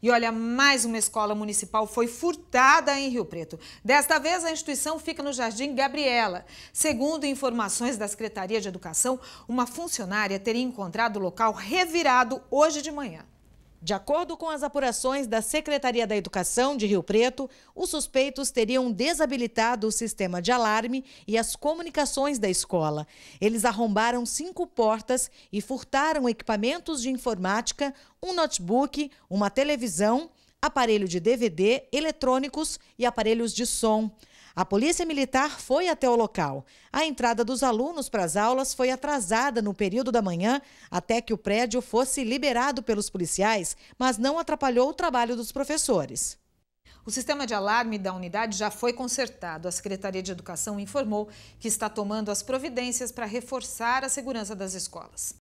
E olha, mais uma escola municipal foi furtada em Rio Preto. Desta vez, a instituição fica no Jardim Gabriela. Segundo informações da Secretaria de Educação, uma funcionária teria encontrado o local revirado hoje de manhã. De acordo com as apurações da Secretaria da Educação de Rio Preto, os suspeitos teriam desabilitado o sistema de alarme e as comunicações da escola. Eles arrombaram cinco portas e furtaram equipamentos de informática, um notebook, uma televisão, aparelho de DVD, eletrônicos e aparelhos de som. A polícia militar foi até o local. A entrada dos alunos para as aulas foi atrasada no período da manhã até que o prédio fosse liberado pelos policiais, mas não atrapalhou o trabalho dos professores. O sistema de alarme da unidade já foi consertado. A Secretaria de Educação informou que está tomando as providências para reforçar a segurança das escolas.